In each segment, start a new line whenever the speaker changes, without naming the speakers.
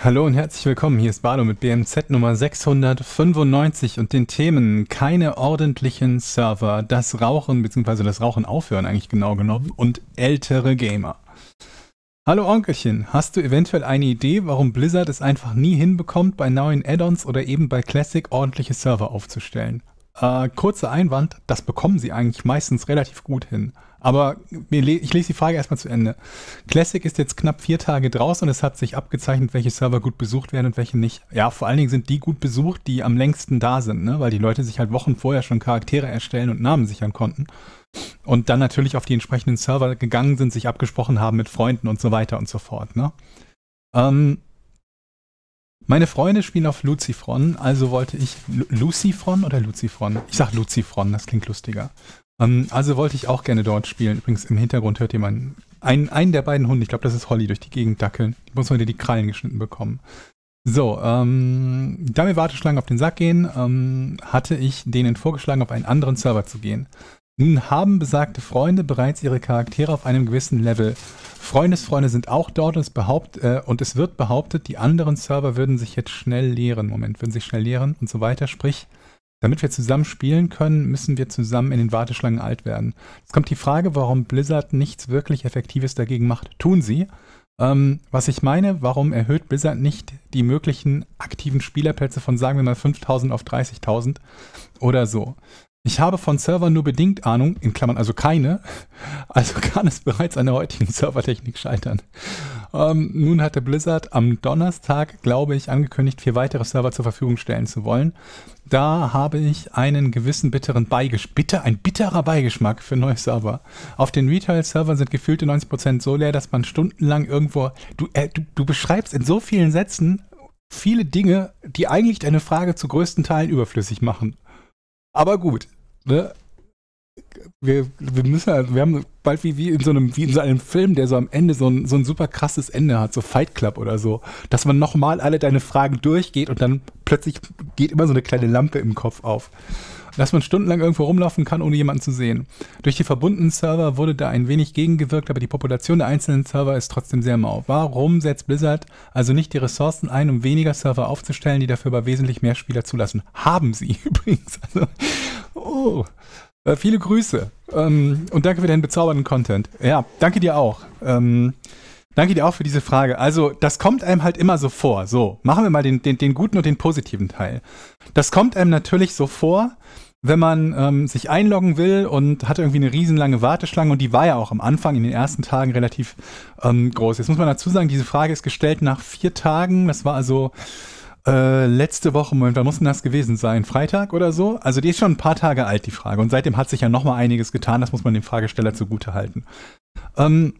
Hallo und herzlich willkommen. Hier ist Bardo mit BMZ Nummer 695 und den Themen keine ordentlichen Server, das Rauchen bzw. das Rauchen aufhören eigentlich genau genommen und ältere Gamer. Hallo Onkelchen, hast du eventuell eine Idee, warum Blizzard es einfach nie hinbekommt, bei neuen Add-ons oder eben bei Classic ordentliche Server aufzustellen? Äh, kurzer Einwand, das bekommen sie eigentlich meistens relativ gut hin. Aber ich lese die Frage erstmal zu Ende. Classic ist jetzt knapp vier Tage draußen und es hat sich abgezeichnet, welche Server gut besucht werden und welche nicht. Ja, vor allen Dingen sind die gut besucht, die am längsten da sind, ne? weil die Leute sich halt Wochen vorher schon Charaktere erstellen und Namen sichern konnten. Und dann natürlich auf die entsprechenden Server gegangen sind, sich abgesprochen haben mit Freunden und so weiter und so fort. Ne? Ähm, meine Freunde spielen auf Lucifron, also wollte ich Lucifron oder Lucifron? Ich sag Lucifron, das klingt lustiger. Ähm, also wollte ich auch gerne dort spielen. Übrigens im Hintergrund hört jemand einen, einen der beiden Hunde, ich glaube, das ist Holly, durch die Gegend dackeln. Ich muss heute die Krallen geschnitten bekommen. So, ähm, da mir Warteschlangen auf den Sack gehen, ähm, hatte ich denen vorgeschlagen, auf einen anderen Server zu gehen. Nun haben besagte Freunde bereits ihre Charaktere auf einem gewissen Level. Freundesfreunde sind auch dort und es, behaupt, äh, und es wird behauptet, die anderen Server würden sich jetzt schnell leeren. Moment, würden sich schnell leeren und so weiter. Sprich, damit wir zusammen spielen können, müssen wir zusammen in den Warteschlangen alt werden. Jetzt kommt die Frage, warum Blizzard nichts wirklich Effektives dagegen macht. Tun sie. Ähm, was ich meine, warum erhöht Blizzard nicht die möglichen aktiven Spielerplätze von, sagen wir mal, 5000 auf 30.000 oder so? Ich habe von Servern nur bedingt Ahnung, in Klammern also keine, also kann es bereits an der heutigen Servertechnik scheitern. Ähm, nun hatte Blizzard am Donnerstag, glaube ich, angekündigt, vier weitere Server zur Verfügung stellen zu wollen. Da habe ich einen gewissen bitteren Beigeschmack, bitter, ein bitterer Beigeschmack für neue Server. Auf den Retail-Servern sind gefühlte 90% so leer, dass man stundenlang irgendwo, du, äh, du, du beschreibst in so vielen Sätzen viele Dinge, die eigentlich deine Frage zu größten Teilen überflüssig machen. Aber gut, ne, wir, wir müssen halt, wir haben bald wie, wie, in so einem, wie in so einem Film, der so am Ende so ein, so ein super krasses Ende hat, so Fight Club oder so, dass man nochmal alle deine Fragen durchgeht und dann plötzlich geht immer so eine kleine Lampe im Kopf auf dass man stundenlang irgendwo rumlaufen kann, ohne jemanden zu sehen. Durch die verbundenen Server wurde da ein wenig gegengewirkt, aber die Population der einzelnen Server ist trotzdem sehr mau. Warum setzt Blizzard also nicht die Ressourcen ein, um weniger Server aufzustellen, die dafür aber wesentlich mehr Spieler zulassen? Haben sie übrigens. Also, oh. Äh, viele Grüße ähm, und danke für deinen bezaubernden Content. Ja, danke dir auch. Ähm, Danke dir auch für diese Frage. Also, das kommt einem halt immer so vor. So, machen wir mal den, den, den guten und den positiven Teil. Das kommt einem natürlich so vor, wenn man ähm, sich einloggen will und hat irgendwie eine riesenlange Warteschlange und die war ja auch am Anfang in den ersten Tagen relativ ähm, groß. Jetzt muss man dazu sagen, diese Frage ist gestellt nach vier Tagen. Das war also äh, letzte Woche, Moment, wann muss denn das gewesen sein? Freitag oder so? Also die ist schon ein paar Tage alt, die Frage. Und seitdem hat sich ja nochmal einiges getan. Das muss man dem Fragesteller zugutehalten. Ähm,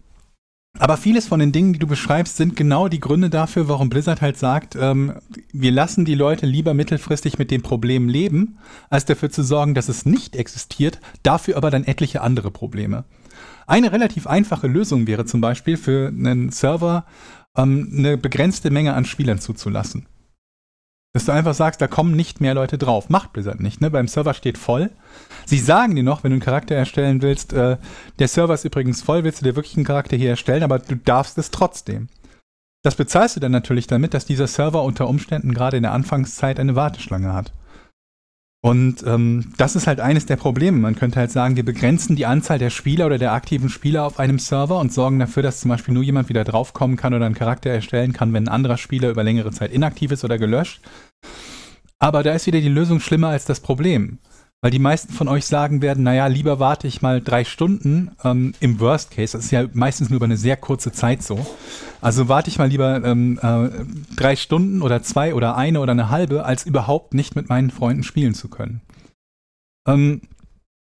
aber vieles von den Dingen, die du beschreibst, sind genau die Gründe dafür, warum Blizzard halt sagt, ähm, wir lassen die Leute lieber mittelfristig mit dem Problem leben, als dafür zu sorgen, dass es nicht existiert, dafür aber dann etliche andere Probleme. Eine relativ einfache Lösung wäre zum Beispiel für einen Server ähm, eine begrenzte Menge an Spielern zuzulassen. Dass du einfach sagst, da kommen nicht mehr Leute drauf. Macht Blizzard nicht, ne? Beim Server steht voll. Sie sagen dir noch, wenn du einen Charakter erstellen willst, äh, der Server ist übrigens voll, willst du dir wirklich einen Charakter hier erstellen, aber du darfst es trotzdem. Das bezahlst du dann natürlich damit, dass dieser Server unter Umständen gerade in der Anfangszeit eine Warteschlange hat. Und ähm, das ist halt eines der Probleme. Man könnte halt sagen, wir begrenzen die Anzahl der Spieler oder der aktiven Spieler auf einem Server und sorgen dafür, dass zum Beispiel nur jemand wieder draufkommen kann oder einen Charakter erstellen kann, wenn ein anderer Spieler über längere Zeit inaktiv ist oder gelöscht. Aber da ist wieder die Lösung schlimmer als das Problem weil die meisten von euch sagen werden, naja, lieber warte ich mal drei Stunden ähm, im Worst Case, das ist ja meistens nur über eine sehr kurze Zeit so, also warte ich mal lieber ähm, äh, drei Stunden oder zwei oder eine oder eine halbe, als überhaupt nicht mit meinen Freunden spielen zu können. Ähm,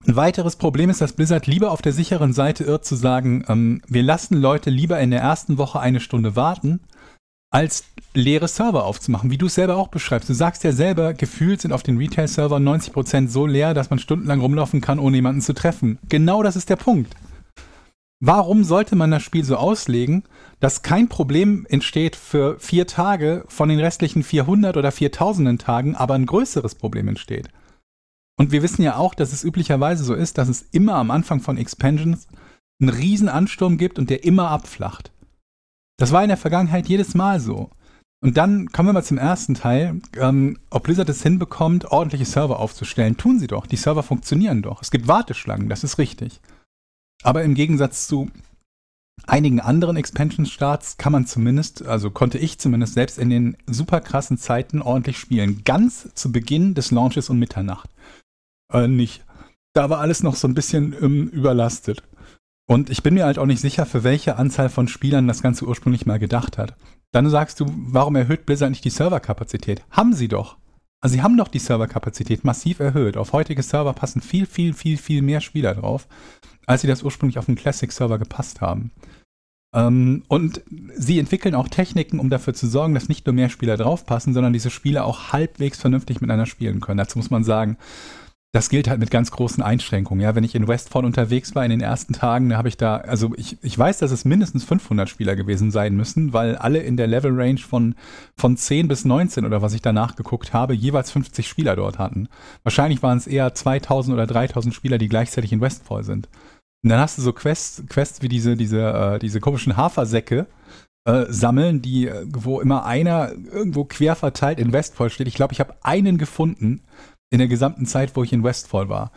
ein weiteres Problem ist, dass Blizzard lieber auf der sicheren Seite irrt zu sagen, ähm, wir lassen Leute lieber in der ersten Woche eine Stunde warten, als leere Server aufzumachen, wie du es selber auch beschreibst. Du sagst ja selber, gefühlt sind auf den Retail-Servern 90% so leer, dass man stundenlang rumlaufen kann, ohne jemanden zu treffen. Genau das ist der Punkt. Warum sollte man das Spiel so auslegen, dass kein Problem entsteht für vier Tage von den restlichen 400 oder 4000 Tagen, aber ein größeres Problem entsteht? Und wir wissen ja auch, dass es üblicherweise so ist, dass es immer am Anfang von Expansions einen riesen Ansturm gibt und der immer abflacht. Das war in der Vergangenheit jedes Mal so. Und dann kommen wir mal zum ersten Teil. Ähm, ob Blizzard es hinbekommt, ordentliche Server aufzustellen, tun sie doch. Die Server funktionieren doch. Es gibt Warteschlangen, das ist richtig. Aber im Gegensatz zu einigen anderen Expansion-Starts kann man zumindest, also konnte ich zumindest selbst in den super krassen Zeiten ordentlich spielen. Ganz zu Beginn des Launches um Mitternacht. Äh, nicht. Da war alles noch so ein bisschen ähm, überlastet. Und ich bin mir halt auch nicht sicher, für welche Anzahl von Spielern das Ganze ursprünglich mal gedacht hat. Dann sagst du, warum erhöht Blizzard nicht die Serverkapazität? Haben sie doch. Also sie haben doch die Serverkapazität massiv erhöht. Auf heutige Server passen viel, viel, viel, viel mehr Spieler drauf, als sie das ursprünglich auf den Classic-Server gepasst haben. Ähm, und sie entwickeln auch Techniken, um dafür zu sorgen, dass nicht nur mehr Spieler draufpassen, sondern diese Spieler auch halbwegs vernünftig miteinander spielen können. Dazu muss man sagen, das gilt halt mit ganz großen Einschränkungen. Ja, wenn ich in Westfall unterwegs war in den ersten Tagen, da habe ich da, also ich, ich weiß, dass es mindestens 500 Spieler gewesen sein müssen, weil alle in der Level Range von, von 10 bis 19 oder was ich danach geguckt habe, jeweils 50 Spieler dort hatten. Wahrscheinlich waren es eher 2000 oder 3000 Spieler, die gleichzeitig in Westfall sind. Und dann hast du so Quests, Quests wie diese, diese, äh, diese komischen Hafersäcke, äh, sammeln, die, äh, wo immer einer irgendwo quer verteilt in Westfall steht. Ich glaube, ich habe einen gefunden, in der gesamten Zeit, wo ich in Westfall war.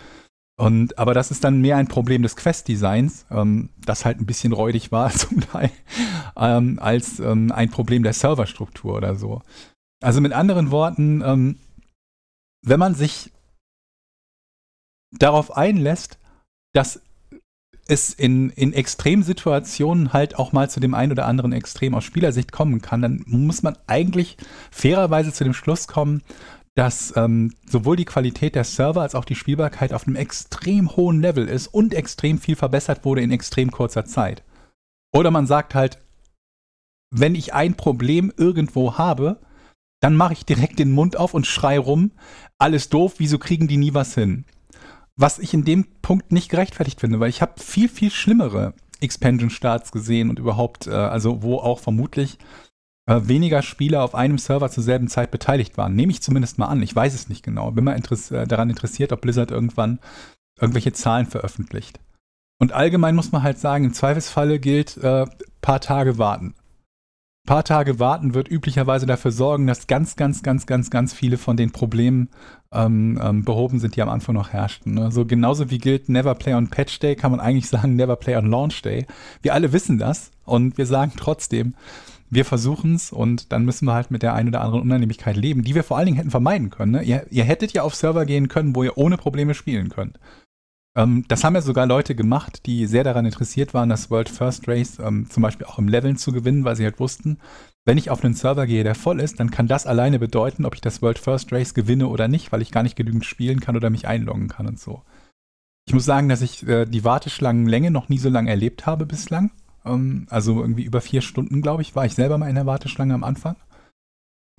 Und, aber das ist dann mehr ein Problem des Quest-Designs, ähm, das halt ein bisschen räudig war zum Teil, ähm, als ähm, ein Problem der Serverstruktur oder so. Also mit anderen Worten, ähm, wenn man sich darauf einlässt, dass es in, in Extremsituationen halt auch mal zu dem einen oder anderen Extrem aus Spielersicht kommen kann, dann muss man eigentlich fairerweise zu dem Schluss kommen, dass ähm, sowohl die Qualität der Server als auch die Spielbarkeit auf einem extrem hohen Level ist und extrem viel verbessert wurde in extrem kurzer Zeit. Oder man sagt halt, wenn ich ein Problem irgendwo habe, dann mache ich direkt den Mund auf und schrei rum, alles doof, wieso kriegen die nie was hin? Was ich in dem Punkt nicht gerechtfertigt finde, weil ich habe viel, viel schlimmere Expansion-Starts gesehen und überhaupt, äh, also wo auch vermutlich äh, weniger Spieler auf einem Server zur selben Zeit beteiligt waren. Nehme ich zumindest mal an. Ich weiß es nicht genau. Bin mal interess äh, daran interessiert, ob Blizzard irgendwann irgendwelche Zahlen veröffentlicht. Und allgemein muss man halt sagen, im Zweifelsfalle gilt, äh, paar Tage warten. paar Tage warten wird üblicherweise dafür sorgen, dass ganz, ganz, ganz, ganz, ganz viele von den Problemen ähm, ähm, behoben sind, die am Anfang noch herrschten. Ne? genauso wie gilt Never Play on Patch Day, kann man eigentlich sagen Never Play on Launch Day. Wir alle wissen das und wir sagen trotzdem, wir versuchen es und dann müssen wir halt mit der einen oder anderen Unannehmlichkeit leben, die wir vor allen Dingen hätten vermeiden können. Ne? Ihr, ihr, hättet ja auf Server gehen können, wo ihr ohne Probleme spielen könnt. Ähm, das haben ja sogar Leute gemacht, die sehr daran interessiert waren, das World First Race ähm, zum Beispiel auch im Leveln zu gewinnen, weil sie halt wussten, wenn ich auf einen Server gehe, der voll ist, dann kann das alleine bedeuten, ob ich das World First Race gewinne oder nicht, weil ich gar nicht genügend spielen kann oder mich einloggen kann und so. Ich muss sagen, dass ich äh, die Warteschlangenlänge noch nie so lange erlebt habe bislang. Ähm, also irgendwie über vier Stunden, glaube ich, war ich selber mal in der Warteschlange am Anfang.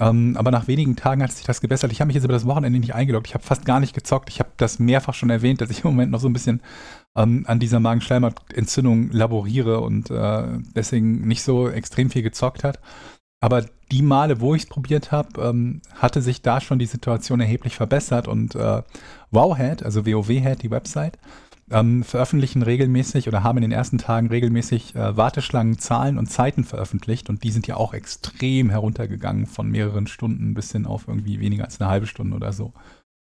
Ähm, aber nach wenigen Tagen hat sich das gebessert. Ich habe mich jetzt über das Wochenende nicht eingeloggt. Ich habe fast gar nicht gezockt. Ich habe das mehrfach schon erwähnt, dass ich im Moment noch so ein bisschen ähm, an dieser Magenschleimhautentzündung laboriere und äh, deswegen nicht so extrem viel gezockt hat. Aber die Male, wo ich es probiert habe, ähm, hatte sich da schon die Situation erheblich verbessert und äh, Wowhead, also WoW-Head, die Website, ähm, veröffentlichen regelmäßig oder haben in den ersten Tagen regelmäßig äh, Warteschlangen, Zahlen und Zeiten veröffentlicht und die sind ja auch extrem heruntergegangen von mehreren Stunden bis hin auf irgendwie weniger als eine halbe Stunde oder so.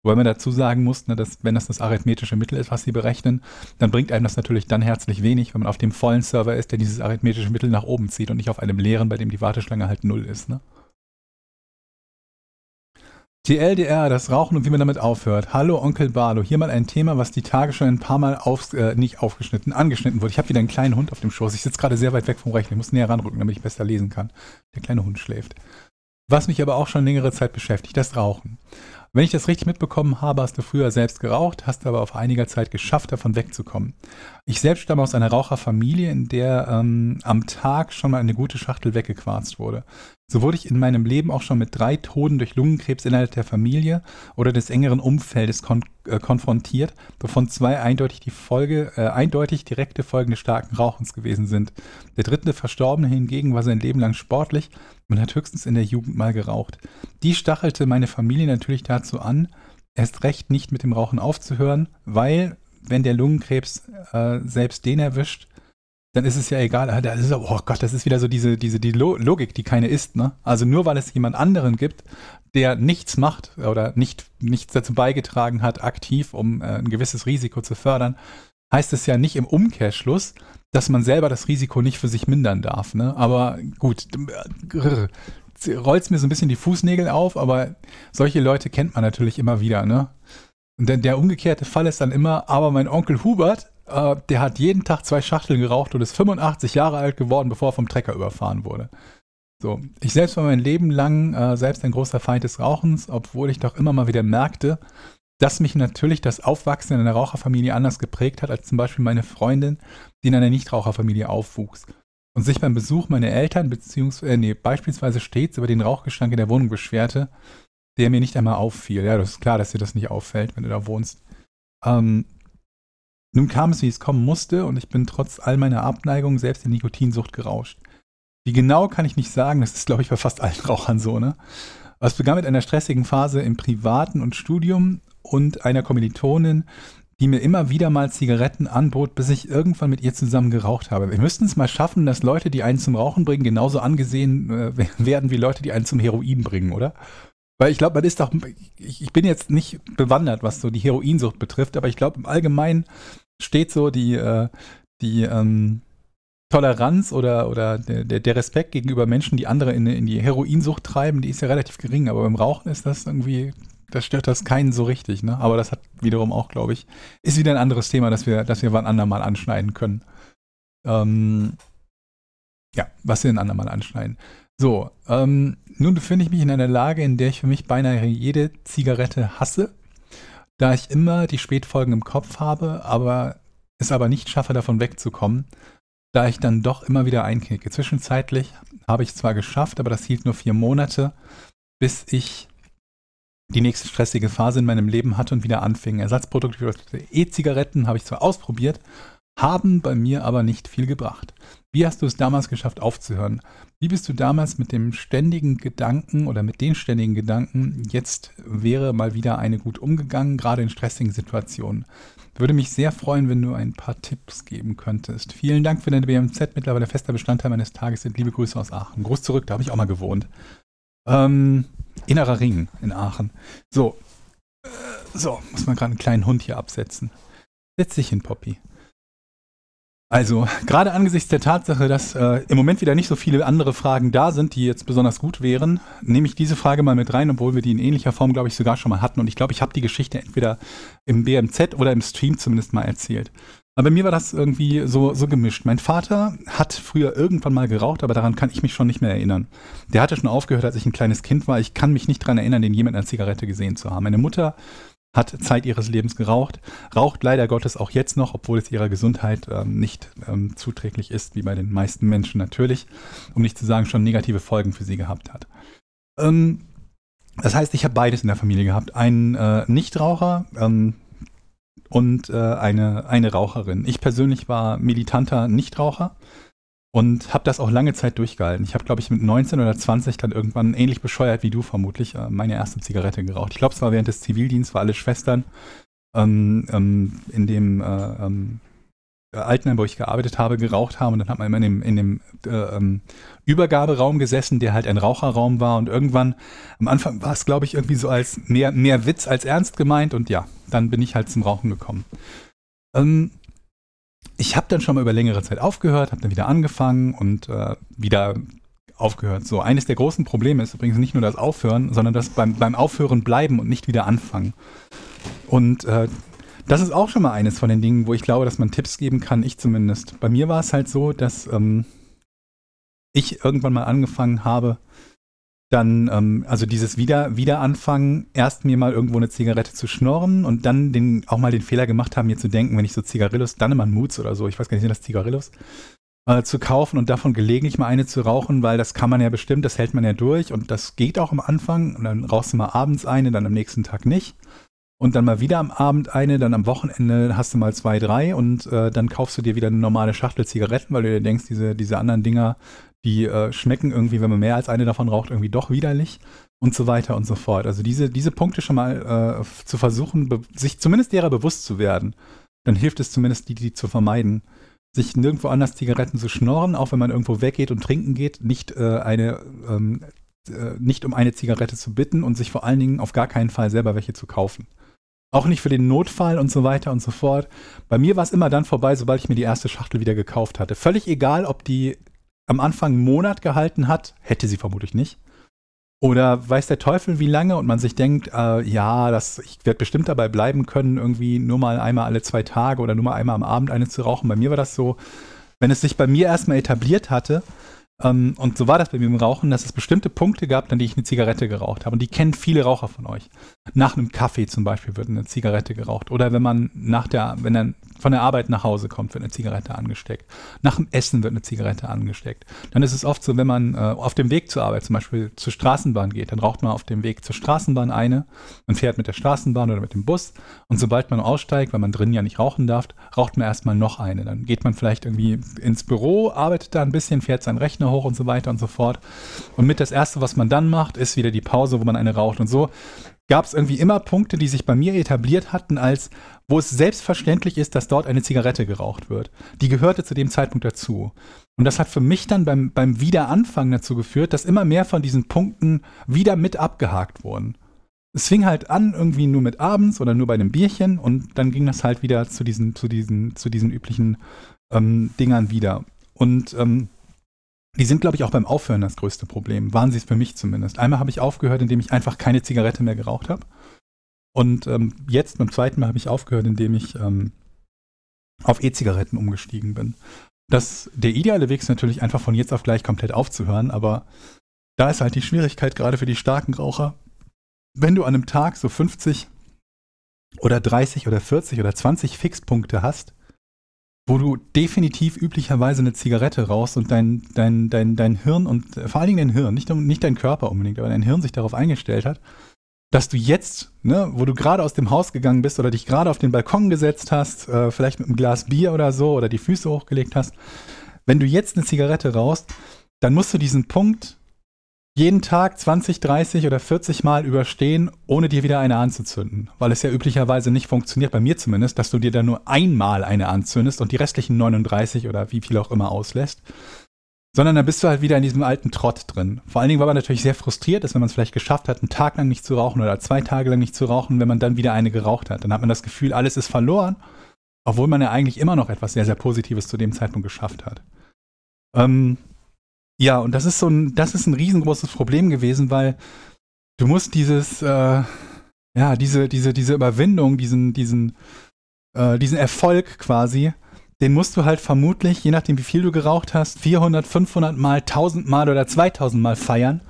Wobei man dazu sagen muss, ne, dass wenn das das arithmetische Mittel ist, was sie berechnen, dann bringt einem das natürlich dann herzlich wenig, wenn man auf dem vollen Server ist, der dieses arithmetische Mittel nach oben zieht und nicht auf einem leeren, bei dem die Warteschlange halt null ist. Ne? Die LDR, das Rauchen und wie man damit aufhört. Hallo Onkel Barlo, hier mal ein Thema, was die Tage schon ein paar Mal auf, äh, nicht aufgeschnitten, angeschnitten wurde. Ich habe wieder einen kleinen Hund auf dem Schoß. Ich sitze gerade sehr weit weg vom Rechner. Ich muss näher ranrücken, damit ich besser lesen kann. Der kleine Hund schläft. Was mich aber auch schon längere Zeit beschäftigt, das Rauchen. Wenn ich das richtig mitbekommen habe, hast du früher selbst geraucht, hast aber auf einiger Zeit geschafft, davon wegzukommen. Ich selbst stamme aus einer Raucherfamilie, in der ähm, am Tag schon mal eine gute Schachtel weggequarzt wurde. So wurde ich in meinem Leben auch schon mit drei Toden durch Lungenkrebs innerhalb der Familie oder des engeren Umfeldes kon äh, konfrontiert, wovon zwei eindeutig die Folge, äh, eindeutig direkte Folgen des starken Rauchens gewesen sind. Der dritte Verstorbene hingegen war sein Leben lang sportlich, man hat höchstens in der Jugend mal geraucht. Die stachelte meine Familie natürlich dazu an, erst recht nicht mit dem Rauchen aufzuhören, weil wenn der Lungenkrebs äh, selbst den erwischt, dann ist es ja egal. Ah, das ist, oh Gott, das ist wieder so diese, diese die Logik, die keine ist. Ne? Also nur weil es jemand anderen gibt, der nichts macht oder nicht, nichts dazu beigetragen hat, aktiv, um äh, ein gewisses Risiko zu fördern, heißt es ja nicht im Umkehrschluss, dass man selber das Risiko nicht für sich mindern darf. Ne? Aber gut, rollt mir so ein bisschen die Fußnägel auf, aber solche Leute kennt man natürlich immer wieder. Ne? Und denn der umgekehrte Fall ist dann immer, aber mein Onkel Hubert, äh, der hat jeden Tag zwei Schachteln geraucht und ist 85 Jahre alt geworden, bevor er vom Trecker überfahren wurde. So, ich selbst war mein Leben lang äh, selbst ein großer Feind des Rauchens, obwohl ich doch immer mal wieder merkte, dass mich natürlich das Aufwachsen in einer Raucherfamilie anders geprägt hat als zum Beispiel meine Freundin, die in einer Nichtraucherfamilie aufwuchs und sich beim Besuch meiner Eltern beziehungsweise, äh, nee, beispielsweise stets über den Rauchgestank in der Wohnung beschwerte, der mir nicht einmal auffiel. Ja, das ist klar, dass dir das nicht auffällt, wenn du da wohnst. Ähm, nun kam es, wie es kommen musste, und ich bin trotz all meiner Abneigung selbst in Nikotinsucht gerauscht. Wie genau kann ich nicht sagen, das ist, glaube ich, bei fast allen Rauchern so, ne? Es begann mit einer stressigen Phase im Privaten und Studium, und einer Kommilitonin, die mir immer wieder mal Zigaretten anbot, bis ich irgendwann mit ihr zusammen geraucht habe. Wir müssten es mal schaffen, dass Leute, die einen zum Rauchen bringen, genauso angesehen äh, werden wie Leute, die einen zum Heroin bringen, oder? Weil ich glaube, man ist doch, ich, ich bin jetzt nicht bewandert, was so die Heroinsucht betrifft, aber ich glaube, im Allgemeinen steht so die, äh, die ähm, Toleranz oder, oder der, der Respekt gegenüber Menschen, die andere in, in die Heroinsucht treiben, die ist ja relativ gering, aber beim Rauchen ist das irgendwie das stört das keinen so richtig, ne? Aber das hat wiederum auch, glaube ich, ist wieder ein anderes Thema, das wir, das wir wann andermal anschneiden können. Ähm, ja, was wir ein andermal anschneiden. So, ähm, nun befinde ich mich in einer Lage, in der ich für mich beinahe jede Zigarette hasse, da ich immer die Spätfolgen im Kopf habe, aber es aber nicht schaffe, davon wegzukommen, da ich dann doch immer wieder einknicke. Zwischenzeitlich habe ich es zwar geschafft, aber das hielt nur vier Monate, bis ich die nächste stressige Phase in meinem Leben hatte und wieder anfing. Ersatzprodukte für E-Zigaretten habe ich zwar ausprobiert, haben bei mir aber nicht viel gebracht. Wie hast du es damals geschafft aufzuhören? Wie bist du damals mit dem ständigen Gedanken oder mit den ständigen Gedanken, jetzt wäre mal wieder eine gut umgegangen, gerade in stressigen Situationen? Würde mich sehr freuen, wenn du ein paar Tipps geben könntest. Vielen Dank für deine BMZ, mittlerweile fester Bestandteil meines Tages sind liebe Grüße aus Aachen. Gruß zurück, da habe ich auch mal gewohnt. Ähm, Innerer Ring in Aachen. So. Äh, so, muss man gerade einen kleinen Hund hier absetzen. Setz dich hin, Poppy. Also, gerade angesichts der Tatsache, dass äh, im Moment wieder nicht so viele andere Fragen da sind, die jetzt besonders gut wären, nehme ich diese Frage mal mit rein, obwohl wir die in ähnlicher Form, glaube ich, sogar schon mal hatten. Und ich glaube, ich habe die Geschichte entweder im BMZ oder im Stream zumindest mal erzählt. Aber bei mir war das irgendwie so, so gemischt. Mein Vater hat früher irgendwann mal geraucht, aber daran kann ich mich schon nicht mehr erinnern. Der hatte schon aufgehört, als ich ein kleines Kind war. Ich kann mich nicht daran erinnern, den jemand eine Zigarette gesehen zu haben. Meine Mutter hat Zeit ihres Lebens geraucht, raucht leider Gottes auch jetzt noch, obwohl es ihrer Gesundheit ähm, nicht ähm, zuträglich ist, wie bei den meisten Menschen natürlich, um nicht zu sagen, schon negative Folgen für sie gehabt hat. Ähm, das heißt, ich habe beides in der Familie gehabt. Einen äh, Nichtraucher, ähm, und äh, eine, eine Raucherin. Ich persönlich war militanter Nichtraucher und habe das auch lange Zeit durchgehalten. Ich habe, glaube ich, mit 19 oder 20 dann irgendwann ähnlich bescheuert wie du vermutlich äh, meine erste Zigarette geraucht. Ich glaube, es war während des Zivildienstes, war alle Schwestern ähm, ähm, in dem äh, ähm, äh, Altenheim, wo ich gearbeitet habe, geraucht haben. Und dann hat man immer in dem, in dem äh, ähm, Übergaberaum gesessen, der halt ein Raucherraum war. Und irgendwann, am Anfang war es, glaube ich, irgendwie so als mehr, mehr Witz als ernst gemeint. Und ja, dann bin ich halt zum Rauchen gekommen. Ähm, ich habe dann schon mal über längere Zeit aufgehört, habe dann wieder angefangen und äh, wieder aufgehört. So, eines der großen Probleme ist übrigens nicht nur das Aufhören, sondern das beim, beim Aufhören bleiben und nicht wieder anfangen. Und äh, das ist auch schon mal eines von den Dingen, wo ich glaube, dass man Tipps geben kann, ich zumindest. Bei mir war es halt so, dass ähm, ich irgendwann mal angefangen habe, dann, ähm, also dieses Wieder Wiederanfangen, erst mir mal irgendwo eine Zigarette zu schnorren und dann den, auch mal den Fehler gemacht haben, mir zu denken, wenn ich so Zigarillos, dann immer ein Moods oder so, ich weiß gar nicht, sind das Zigarillos, äh, zu kaufen und davon gelegentlich mal eine zu rauchen, weil das kann man ja bestimmt, das hält man ja durch und das geht auch am Anfang und dann rauchst du mal abends eine, dann am nächsten Tag nicht und dann mal wieder am Abend eine, dann am Wochenende hast du mal zwei, drei und äh, dann kaufst du dir wieder eine normale Schachtel Zigaretten, weil du dir denkst, diese, diese anderen Dinger, die äh, schmecken irgendwie, wenn man mehr als eine davon raucht, irgendwie doch widerlich und so weiter und so fort. Also diese, diese Punkte schon mal äh, zu versuchen, sich zumindest derer bewusst zu werden, dann hilft es zumindest, die, die zu vermeiden. Sich nirgendwo anders Zigaretten zu schnorren, auch wenn man irgendwo weggeht und trinken geht, nicht äh, eine ähm, äh, nicht um eine Zigarette zu bitten und sich vor allen Dingen auf gar keinen Fall selber welche zu kaufen. Auch nicht für den Notfall und so weiter und so fort. Bei mir war es immer dann vorbei, sobald ich mir die erste Schachtel wieder gekauft hatte. Völlig egal, ob die am Anfang einen Monat gehalten hat, hätte sie vermutlich nicht. Oder weiß der Teufel wie lange und man sich denkt, äh, ja, das, ich werde bestimmt dabei bleiben können, irgendwie nur mal einmal alle zwei Tage oder nur mal einmal am Abend eine zu rauchen. Bei mir war das so, wenn es sich bei mir erstmal etabliert hatte, ähm, und so war das bei mir im Rauchen, dass es bestimmte Punkte gab, an die ich eine Zigarette geraucht habe. Und die kennen viele Raucher von euch nach einem Kaffee zum Beispiel wird eine Zigarette geraucht. Oder wenn man nach der, wenn er von der Arbeit nach Hause kommt, wird eine Zigarette angesteckt. Nach dem Essen wird eine Zigarette angesteckt. Dann ist es oft so, wenn man äh, auf dem Weg zur Arbeit zum Beispiel zur Straßenbahn geht, dann raucht man auf dem Weg zur Straßenbahn eine und fährt mit der Straßenbahn oder mit dem Bus. Und sobald man aussteigt, weil man drin ja nicht rauchen darf, raucht man erstmal noch eine. Dann geht man vielleicht irgendwie ins Büro, arbeitet da ein bisschen, fährt seinen Rechner hoch und so weiter und so fort. Und mit das Erste, was man dann macht, ist wieder die Pause, wo man eine raucht. Und so gab es irgendwie immer Punkte, die sich bei mir etabliert hatten, als wo es selbstverständlich ist, dass dort eine Zigarette geraucht wird. Die gehörte zu dem Zeitpunkt dazu. Und das hat für mich dann beim, beim Wiederanfang dazu geführt, dass immer mehr von diesen Punkten wieder mit abgehakt wurden. Es fing halt an, irgendwie nur mit abends oder nur bei einem Bierchen und dann ging das halt wieder zu diesen, zu diesen, zu diesen üblichen ähm, Dingern wieder. Und ähm, die sind, glaube ich, auch beim Aufhören das größte Problem. Waren sie es für mich zumindest. Einmal habe ich aufgehört, indem ich einfach keine Zigarette mehr geraucht habe. Und ähm, jetzt beim zweiten Mal habe ich aufgehört, indem ich ähm, auf E-Zigaretten umgestiegen bin. Das, der ideale Weg ist natürlich einfach von jetzt auf gleich komplett aufzuhören, aber da ist halt die Schwierigkeit gerade für die starken Raucher. Wenn du an einem Tag so 50 oder 30 oder 40 oder 20 Fixpunkte hast, wo du definitiv üblicherweise eine Zigarette rauchst und dein, dein, dein, dein Hirn und äh, vor allen Dingen dein Hirn, nicht, nicht dein Körper unbedingt, aber dein Hirn sich darauf eingestellt hat, dass du jetzt, ne, wo du gerade aus dem Haus gegangen bist oder dich gerade auf den Balkon gesetzt hast, äh, vielleicht mit einem Glas Bier oder so oder die Füße hochgelegt hast, wenn du jetzt eine Zigarette rauchst, dann musst du diesen Punkt jeden Tag 20, 30 oder 40 Mal überstehen, ohne dir wieder eine anzuzünden. Weil es ja üblicherweise nicht funktioniert, bei mir zumindest, dass du dir dann nur einmal eine anzündest und die restlichen 39 oder wie viel auch immer auslässt. Sondern dann bist du halt wieder in diesem alten Trott drin. Vor allen Dingen, weil man natürlich sehr frustriert ist, wenn man es vielleicht geschafft hat, einen Tag lang nicht zu rauchen oder zwei Tage lang nicht zu rauchen, wenn man dann wieder eine geraucht hat. Dann hat man das Gefühl, alles ist verloren, obwohl man ja eigentlich immer noch etwas sehr, sehr Positives zu dem Zeitpunkt geschafft hat. Ähm, ja, und das ist so ein, das ist ein riesengroßes Problem gewesen, weil du musst dieses, äh, ja, diese, diese, diese Überwindung, diesen, diesen, äh, diesen Erfolg quasi, den musst du halt vermutlich, je nachdem wie viel du geraucht hast, 400, 500 Mal, 1000 Mal oder 2000 Mal feiern.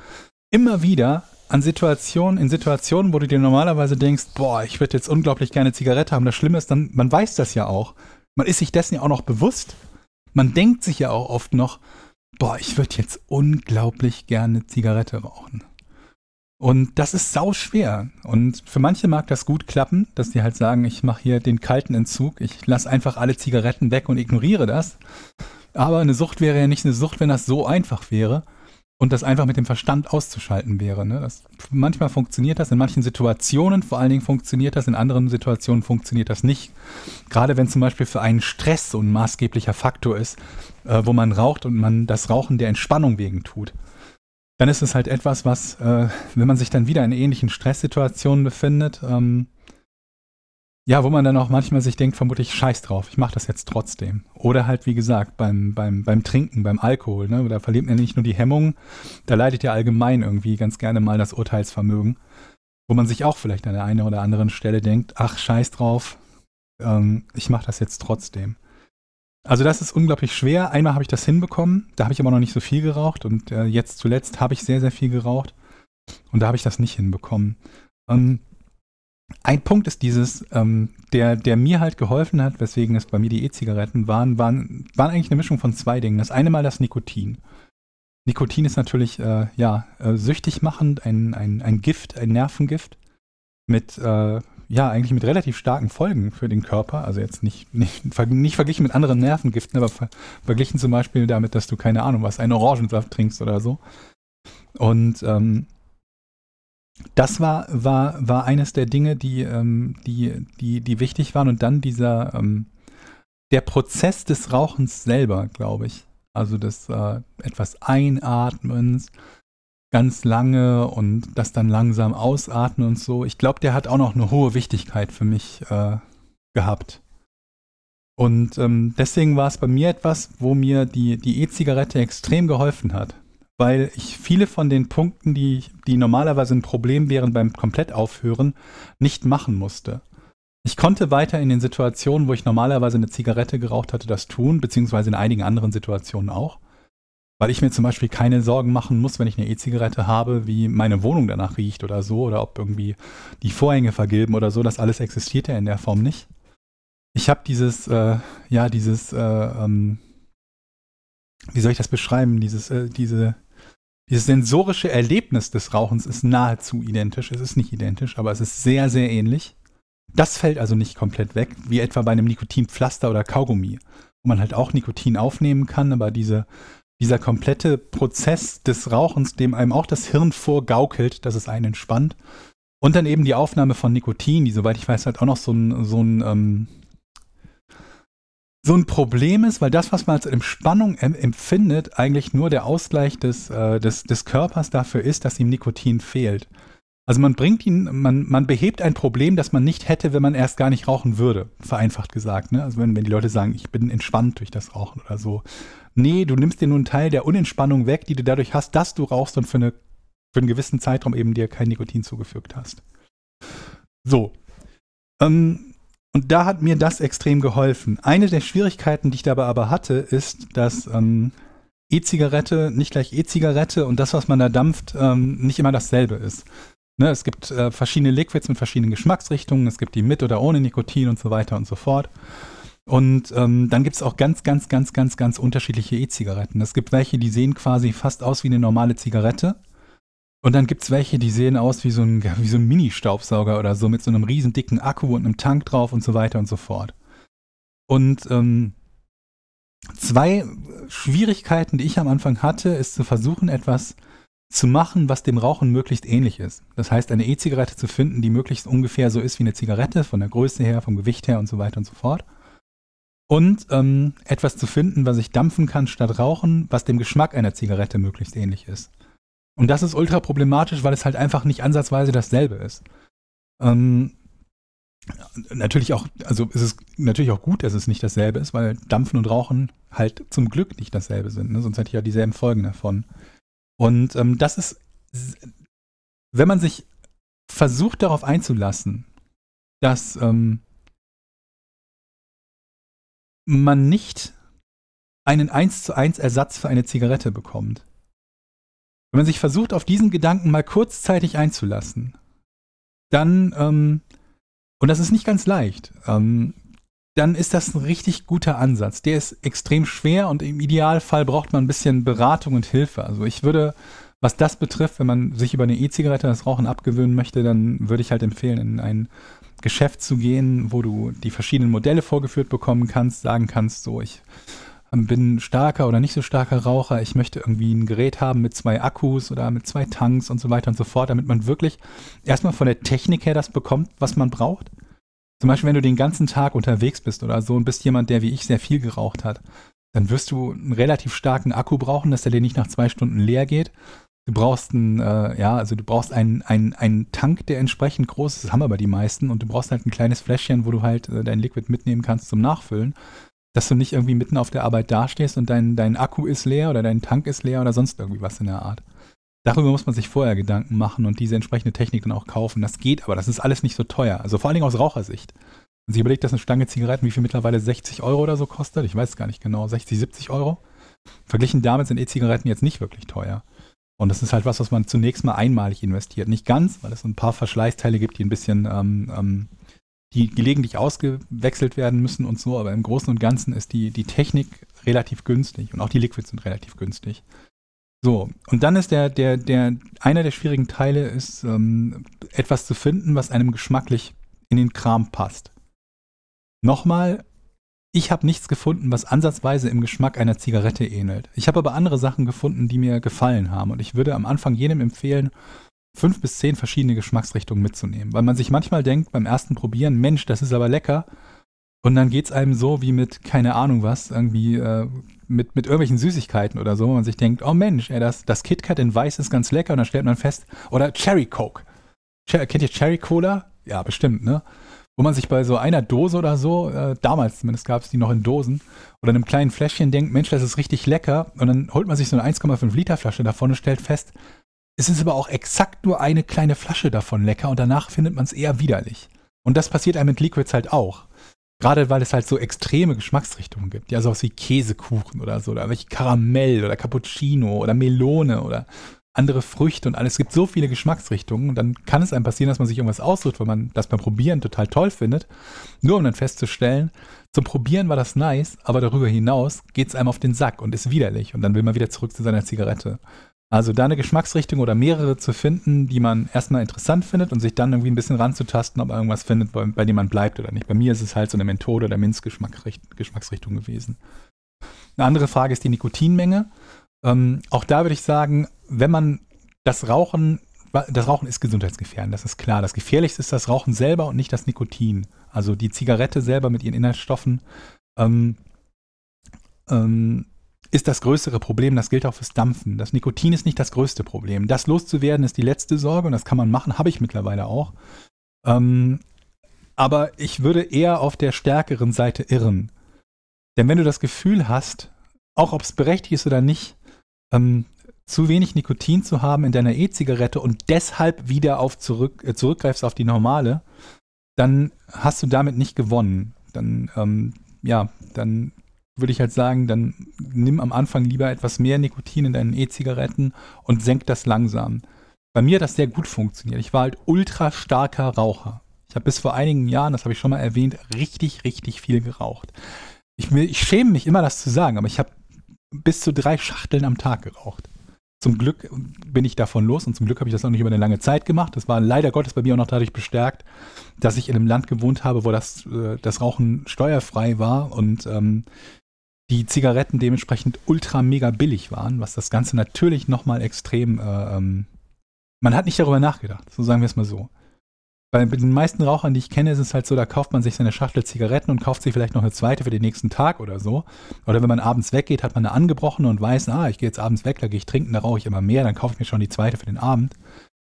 Immer wieder an Situationen, in Situationen, wo du dir normalerweise denkst, boah, ich würde jetzt unglaublich gerne Zigarette haben. Das Schlimme ist dann, man weiß das ja auch. Man ist sich dessen ja auch noch bewusst. Man denkt sich ja auch oft noch, boah, ich würde jetzt unglaublich gerne Zigarette rauchen. Und das ist sau schwer. Und für manche mag das gut klappen, dass die halt sagen, ich mache hier den kalten Entzug, ich lasse einfach alle Zigaretten weg und ignoriere das. Aber eine Sucht wäre ja nicht eine Sucht, wenn das so einfach wäre und das einfach mit dem Verstand auszuschalten wäre. Ne? Das, manchmal funktioniert das, in manchen Situationen vor allen Dingen funktioniert das, in anderen Situationen funktioniert das nicht. Gerade wenn zum Beispiel für einen Stress so ein maßgeblicher Faktor ist, äh, wo man raucht und man das Rauchen der Entspannung wegen tut, dann ist es halt etwas, was, äh, wenn man sich dann wieder in ähnlichen Stresssituationen befindet, ähm, ja, wo man dann auch manchmal sich denkt, vermutlich scheiß drauf, ich mache das jetzt trotzdem. Oder halt, wie gesagt, beim, beim, beim Trinken, beim Alkohol, ne? da verliert man ja nicht nur die Hemmung, da leidet ja allgemein irgendwie ganz gerne mal das Urteilsvermögen, wo man sich auch vielleicht an der einen oder anderen Stelle denkt, ach, scheiß drauf, ähm, ich mache das jetzt trotzdem. Also das ist unglaublich schwer. Einmal habe ich das hinbekommen, da habe ich aber noch nicht so viel geraucht und äh, jetzt zuletzt habe ich sehr, sehr viel geraucht und da habe ich das nicht hinbekommen. Ähm, ein Punkt ist dieses, ähm, der, der mir halt geholfen hat, weswegen es bei mir die E-Zigaretten waren, waren, waren eigentlich eine Mischung von zwei Dingen. Das eine mal das Nikotin. Nikotin ist natürlich, äh, ja, äh, süchtig machend, ein, ein, ein Gift, ein Nervengift mit, äh, ja, eigentlich mit relativ starken Folgen für den Körper. Also jetzt nicht, nicht, nicht verglichen mit anderen Nervengiften, aber ver verglichen zum Beispiel damit, dass du, keine Ahnung, was, einen Orangensaft trinkst oder so. Und ähm, das war, war, war eines der Dinge, die, ähm, die, die, die wichtig waren. Und dann dieser, ähm, der Prozess des Rauchens selber, glaube ich. Also das äh, etwas Einatmens, ganz lange und das dann langsam ausatmen und so. Ich glaube, der hat auch noch eine hohe Wichtigkeit für mich äh, gehabt. Und ähm, deswegen war es bei mir etwas, wo mir die die E-Zigarette extrem geholfen hat, weil ich viele von den Punkten, die die normalerweise ein Problem wären beim komplett aufhören, nicht machen musste. Ich konnte weiter in den Situationen, wo ich normalerweise eine Zigarette geraucht hatte, das tun, beziehungsweise in einigen anderen Situationen auch weil ich mir zum Beispiel keine Sorgen machen muss, wenn ich eine E-Zigarette habe, wie meine Wohnung danach riecht oder so, oder ob irgendwie die Vorhänge vergilben oder so. Das alles existiert ja in der Form nicht. Ich habe dieses, äh, ja, dieses, äh, ähm, wie soll ich das beschreiben? Dieses, äh, diese, dieses sensorische Erlebnis des Rauchens ist nahezu identisch. Es ist nicht identisch, aber es ist sehr, sehr ähnlich. Das fällt also nicht komplett weg, wie etwa bei einem Nikotinpflaster oder Kaugummi, wo man halt auch Nikotin aufnehmen kann, aber diese dieser komplette Prozess des Rauchens, dem einem auch das Hirn vorgaukelt, dass es einen entspannt. Und dann eben die Aufnahme von Nikotin, die, soweit ich weiß, halt auch noch so ein, so ein, ähm, so ein Problem ist, weil das, was man als Entspannung empfindet, eigentlich nur der Ausgleich des, äh, des, des Körpers dafür ist, dass ihm Nikotin fehlt. Also man bringt ihn, man, man behebt ein Problem, das man nicht hätte, wenn man erst gar nicht rauchen würde, vereinfacht gesagt. Ne? Also wenn, wenn die Leute sagen, ich bin entspannt durch das Rauchen oder so nee, du nimmst dir nur einen Teil der Unentspannung weg, die du dadurch hast, dass du rauchst und für, eine, für einen gewissen Zeitraum eben dir kein Nikotin zugefügt hast. So. Ähm, und da hat mir das extrem geholfen. Eine der Schwierigkeiten, die ich dabei aber hatte, ist, dass ähm, E-Zigarette nicht gleich E-Zigarette und das, was man da dampft, ähm, nicht immer dasselbe ist. Ne, es gibt äh, verschiedene Liquids mit verschiedenen Geschmacksrichtungen, es gibt die mit oder ohne Nikotin und so weiter und so fort. Und ähm, dann gibt es auch ganz, ganz, ganz, ganz, ganz unterschiedliche E-Zigaretten. Es gibt welche, die sehen quasi fast aus wie eine normale Zigarette. Und dann gibt es welche, die sehen aus wie so ein, so ein Mini-Staubsauger oder so mit so einem riesen dicken Akku und einem Tank drauf und so weiter und so fort. Und ähm, zwei Schwierigkeiten, die ich am Anfang hatte, ist zu versuchen, etwas zu machen, was dem Rauchen möglichst ähnlich ist. Das heißt, eine E-Zigarette zu finden, die möglichst ungefähr so ist wie eine Zigarette, von der Größe her, vom Gewicht her und so weiter und so fort und ähm, etwas zu finden, was ich dampfen kann statt rauchen, was dem Geschmack einer Zigarette möglichst ähnlich ist. Und das ist ultra problematisch, weil es halt einfach nicht ansatzweise dasselbe ist. Ähm, natürlich auch, also ist es natürlich auch gut, dass es nicht dasselbe ist, weil Dampfen und Rauchen halt zum Glück nicht dasselbe sind. Ne? Sonst hätte ich ja dieselben Folgen davon. Und ähm, das ist, wenn man sich versucht darauf einzulassen, dass ähm, man nicht einen 1 zu 1 Ersatz für eine Zigarette bekommt. Wenn man sich versucht, auf diesen Gedanken mal kurzzeitig einzulassen, dann, ähm, und das ist nicht ganz leicht, ähm, dann ist das ein richtig guter Ansatz. Der ist extrem schwer und im Idealfall braucht man ein bisschen Beratung und Hilfe. Also ich würde, was das betrifft, wenn man sich über eine E-Zigarette das Rauchen abgewöhnen möchte, dann würde ich halt empfehlen, in einen Geschäft zu gehen, wo du die verschiedenen Modelle vorgeführt bekommen kannst, sagen kannst, so ich ähm, bin starker oder nicht so starker Raucher, ich möchte irgendwie ein Gerät haben mit zwei Akkus oder mit zwei Tanks und so weiter und so fort, damit man wirklich erstmal von der Technik her das bekommt, was man braucht. Zum Beispiel, wenn du den ganzen Tag unterwegs bist oder so und bist jemand, der wie ich sehr viel geraucht hat, dann wirst du einen relativ starken Akku brauchen, dass der dir nicht nach zwei Stunden leer geht. Du brauchst einen, äh, ja, also du brauchst einen, einen, einen Tank, der entsprechend groß ist, das haben aber die meisten, und du brauchst halt ein kleines Fläschchen, wo du halt äh, dein Liquid mitnehmen kannst zum Nachfüllen, dass du nicht irgendwie mitten auf der Arbeit dastehst und dein, dein Akku ist leer oder dein Tank ist leer oder sonst irgendwie was in der Art. Darüber muss man sich vorher Gedanken machen und diese entsprechende Technik dann auch kaufen. Das geht aber, das ist alles nicht so teuer. Also vor allen Dingen aus Rauchersicht. Wenn also sich überlegt, dass eine Stange Zigaretten, wie viel mittlerweile 60 Euro oder so kostet, ich weiß gar nicht genau, 60, 70 Euro. Verglichen damit sind E-Zigaretten jetzt nicht wirklich teuer. Und das ist halt was, was man zunächst mal einmalig investiert. Nicht ganz, weil es so ein paar Verschleißteile gibt, die ein bisschen, ähm, ähm, die gelegentlich ausgewechselt werden müssen und so, aber im Großen und Ganzen ist die, die Technik relativ günstig und auch die Liquids sind relativ günstig. So, und dann ist der, der, der, einer der schwierigen Teile ist, ähm, etwas zu finden, was einem geschmacklich in den Kram passt. Nochmal, ich habe nichts gefunden, was ansatzweise im Geschmack einer Zigarette ähnelt. Ich habe aber andere Sachen gefunden, die mir gefallen haben. Und ich würde am Anfang jedem empfehlen, fünf bis zehn verschiedene Geschmacksrichtungen mitzunehmen. Weil man sich manchmal denkt beim ersten Probieren, Mensch, das ist aber lecker. Und dann geht es einem so wie mit, keine Ahnung was, irgendwie äh, mit, mit irgendwelchen Süßigkeiten oder so, wo man sich denkt, oh Mensch, ey, das, das KitKat in Weiß ist ganz lecker und dann stellt man fest, oder Cherry Coke. Cher kennt ihr Cherry Cola? Ja, bestimmt, ne? wo man sich bei so einer Dose oder so, äh, damals zumindest gab es die noch in Dosen, oder einem kleinen Fläschchen denkt, Mensch, das ist richtig lecker. Und dann holt man sich so eine 1,5 Liter Flasche davon und stellt fest, es ist aber auch exakt nur eine kleine Flasche davon lecker und danach findet man es eher widerlich. Und das passiert einem mit Liquids halt auch. Gerade weil es halt so extreme Geschmacksrichtungen gibt. Ja, sowas wie Käsekuchen oder so, oder welche Karamell oder Cappuccino oder Melone oder andere Früchte und alles. Es gibt so viele Geschmacksrichtungen. Und dann kann es einem passieren, dass man sich irgendwas aussucht, weil man das beim Probieren total toll findet. Nur um dann festzustellen, zum Probieren war das nice, aber darüber hinaus geht es einem auf den Sack und ist widerlich. Und dann will man wieder zurück zu seiner Zigarette. Also da eine Geschmacksrichtung oder mehrere zu finden, die man erstmal interessant findet und sich dann irgendwie ein bisschen ranzutasten, ob man irgendwas findet, bei, bei dem man bleibt oder nicht. Bei mir ist es halt so eine Methode oder Minzgeschmacksrichtung gewesen. Eine andere Frage ist die Nikotinmenge. Ähm, auch da würde ich sagen, wenn man das Rauchen, das Rauchen ist gesundheitsgefährdend, das ist klar. Das Gefährlichste ist das Rauchen selber und nicht das Nikotin. Also die Zigarette selber mit ihren Inhaltsstoffen ähm, ähm, ist das größere Problem. Das gilt auch fürs Dampfen. Das Nikotin ist nicht das größte Problem. Das loszuwerden ist die letzte Sorge und das kann man machen, habe ich mittlerweile auch. Ähm, aber ich würde eher auf der stärkeren Seite irren. Denn wenn du das Gefühl hast, auch ob es berechtigt ist oder nicht, ähm, zu wenig Nikotin zu haben in deiner E-Zigarette und deshalb wieder auf zurück, äh, zurückgreifst auf die normale, dann hast du damit nicht gewonnen. Dann, ähm, ja, dann würde ich halt sagen, dann nimm am Anfang lieber etwas mehr Nikotin in deinen E-Zigaretten und senk das langsam. Bei mir hat das sehr gut funktioniert. Ich war halt ultra starker Raucher. Ich habe bis vor einigen Jahren, das habe ich schon mal erwähnt, richtig, richtig viel geraucht. Ich, ich schäme mich immer, das zu sagen, aber ich habe bis zu drei Schachteln am Tag geraucht. Zum Glück bin ich davon los und zum Glück habe ich das auch nicht über eine lange Zeit gemacht. Das war leider Gottes bei mir auch noch dadurch bestärkt, dass ich in einem Land gewohnt habe, wo das, äh, das Rauchen steuerfrei war und ähm, die Zigaretten dementsprechend ultra mega billig waren, was das Ganze natürlich nochmal extrem. Äh, ähm, man hat nicht darüber nachgedacht, so sagen wir es mal so bei den meisten Rauchern, die ich kenne, ist es halt so, da kauft man sich seine Schachtel Zigaretten und kauft sich vielleicht noch eine zweite für den nächsten Tag oder so. Oder wenn man abends weggeht, hat man eine angebrochene und weiß, ah, ich gehe jetzt abends weg, da gehe ich trinken, da rauche ich immer mehr, dann kaufe ich mir schon die zweite für den Abend.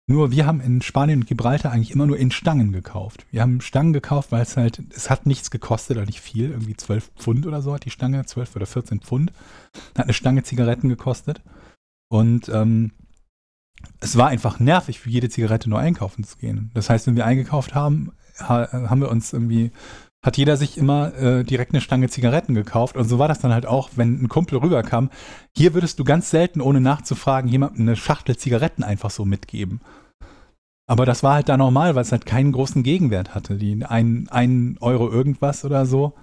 Nur wir haben in Spanien und Gibraltar eigentlich immer nur in Stangen gekauft. Wir haben Stangen gekauft, weil es halt, es hat nichts gekostet oder nicht viel, irgendwie 12 Pfund oder so hat die Stange, 12 oder 14 Pfund. Hat eine Stange Zigaretten gekostet. Und ähm, es war einfach nervig, für jede Zigarette nur einkaufen zu gehen. Das heißt, wenn wir eingekauft haben, haben wir uns irgendwie, hat jeder sich immer äh, direkt eine Stange Zigaretten gekauft. Und so war das dann halt auch, wenn ein Kumpel rüberkam. Hier würdest du ganz selten, ohne nachzufragen, jemandem eine Schachtel Zigaretten einfach so mitgeben. Aber das war halt da normal, weil es halt keinen großen Gegenwert hatte. Die einen, einen Euro irgendwas oder so.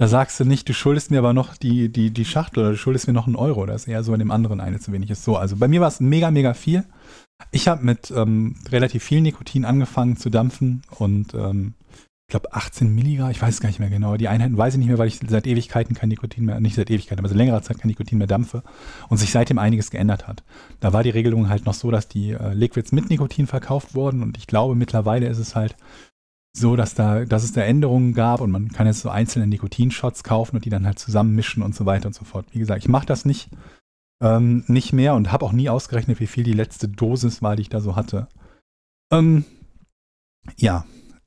Da sagst du nicht, du schuldest mir aber noch die, die, die Schachtel oder du schuldest mir noch einen Euro. Das ist eher so in dem anderen eine zu wenig ist. So, also bei mir war es mega, mega viel. Ich habe mit ähm, relativ viel Nikotin angefangen zu dampfen und ähm, ich glaube 18 Milligramm, ich weiß gar nicht mehr genau. Die Einheiten weiß ich nicht mehr, weil ich seit Ewigkeiten kein Nikotin mehr, nicht seit Ewigkeiten, aber seit längerer Zeit kein Nikotin mehr dampfe und sich seitdem einiges geändert hat. Da war die Regelung halt noch so, dass die äh, Liquids mit Nikotin verkauft wurden und ich glaube mittlerweile ist es halt so, dass, da, dass es da Änderungen gab und man kann jetzt so einzelne Nikotinshots kaufen und die dann halt zusammen mischen und so weiter und so fort. Wie gesagt, ich mache das nicht, ähm, nicht mehr und habe auch nie ausgerechnet, wie viel die letzte Dosis war, die ich da so hatte. Ähm, ja,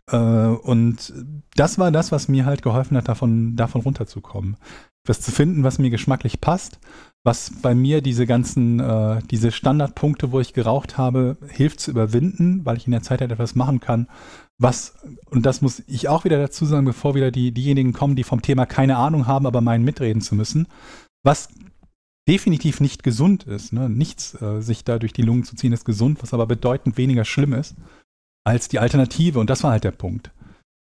äh, und das war das, was mir halt geholfen hat, davon, davon runterzukommen was zu finden, was mir geschmacklich passt. Was bei mir diese ganzen, äh, diese Standardpunkte, wo ich geraucht habe, hilft zu überwinden, weil ich in der Zeit halt etwas machen kann, was, und das muss ich auch wieder dazu sagen, bevor wieder die, diejenigen kommen, die vom Thema keine Ahnung haben, aber meinen mitreden zu müssen, was definitiv nicht gesund ist. Ne? Nichts äh, sich da durch die Lungen zu ziehen ist gesund, was aber bedeutend weniger schlimm ist als die Alternative. Und das war halt der Punkt.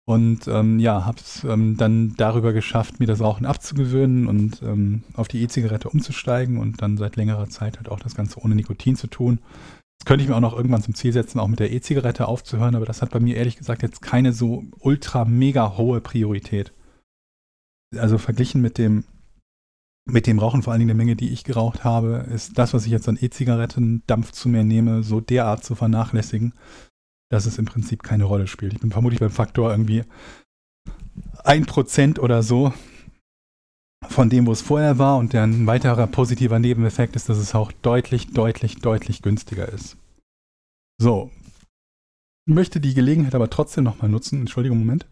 Und ähm, ja, habe es ähm, dann darüber geschafft, mir das Rauchen abzugewöhnen und ähm, auf die E-Zigarette umzusteigen und dann seit längerer Zeit halt auch das Ganze ohne Nikotin zu tun. Das könnte ich mir auch noch irgendwann zum Ziel setzen, auch mit der E-Zigarette aufzuhören, aber das hat bei mir ehrlich gesagt jetzt keine so ultra mega hohe Priorität. Also verglichen mit dem, mit dem Rauchen, vor allen Dingen der Menge, die ich geraucht habe, ist das, was ich jetzt an E-Zigaretten Dampf zu mir nehme, so derart zu vernachlässigen, dass es im Prinzip keine Rolle spielt. Ich bin vermutlich beim Faktor irgendwie ein Prozent oder so von dem, wo es vorher war. Und ein weiterer positiver Nebeneffekt ist, dass es auch deutlich, deutlich, deutlich günstiger ist. So. Ich möchte die Gelegenheit aber trotzdem nochmal nutzen. Entschuldigung, Moment.